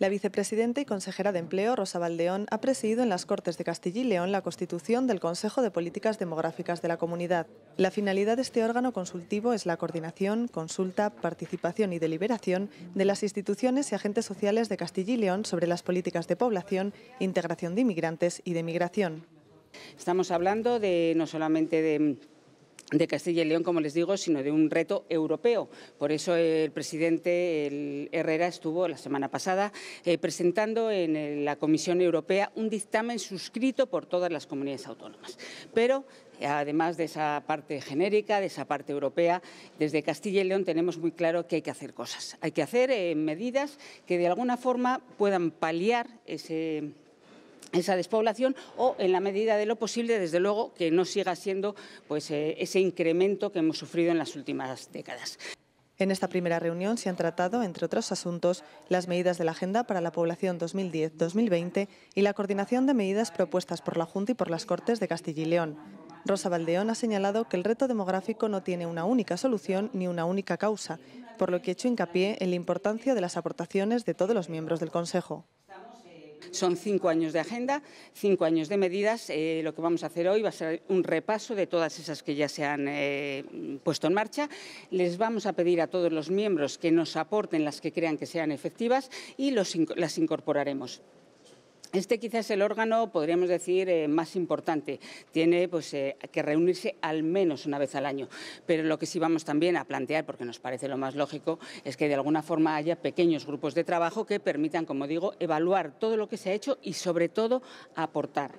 La vicepresidenta y consejera de Empleo, Rosa Valdeón, ha presidido en las Cortes de Castilla y León la constitución del Consejo de Políticas Demográficas de la Comunidad. La finalidad de este órgano consultivo es la coordinación, consulta, participación y deliberación de las instituciones y agentes sociales de Castilla y León sobre las políticas de población, integración de inmigrantes y de migración. Estamos hablando de no solamente de de Castilla y León, como les digo, sino de un reto europeo. Por eso el presidente Herrera estuvo la semana pasada eh, presentando en la Comisión Europea un dictamen suscrito por todas las comunidades autónomas. Pero además de esa parte genérica, de esa parte europea, desde Castilla y León tenemos muy claro que hay que hacer cosas. Hay que hacer eh, medidas que de alguna forma puedan paliar ese esa despoblación o, en la medida de lo posible, desde luego, que no siga siendo pues, eh, ese incremento que hemos sufrido en las últimas décadas. En esta primera reunión se han tratado, entre otros asuntos, las medidas de la Agenda para la Población 2010-2020 y la coordinación de medidas propuestas por la Junta y por las Cortes de Castilla y León. Rosa Valdeón ha señalado que el reto demográfico no tiene una única solución ni una única causa, por lo que he hecho hincapié en la importancia de las aportaciones de todos los miembros del Consejo. Son cinco años de agenda, cinco años de medidas. Eh, lo que vamos a hacer hoy va a ser un repaso de todas esas que ya se han eh, puesto en marcha. Les vamos a pedir a todos los miembros que nos aporten las que crean que sean efectivas y las incorporaremos. Este quizás es el órgano, podríamos decir, eh, más importante. Tiene pues, eh, que reunirse al menos una vez al año. Pero lo que sí vamos también a plantear, porque nos parece lo más lógico, es que de alguna forma haya pequeños grupos de trabajo que permitan, como digo, evaluar todo lo que se ha hecho y, sobre todo, aportar.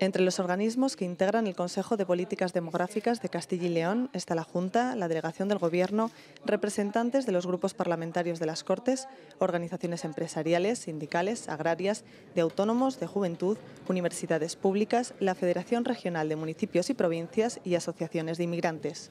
Entre los organismos que integran el Consejo de Políticas Demográficas de Castilla y León está la Junta, la Delegación del Gobierno, representantes de los grupos parlamentarios de las Cortes, organizaciones empresariales, sindicales, agrarias, de autónomos, de juventud, universidades públicas, la Federación Regional de Municipios y Provincias y asociaciones de inmigrantes.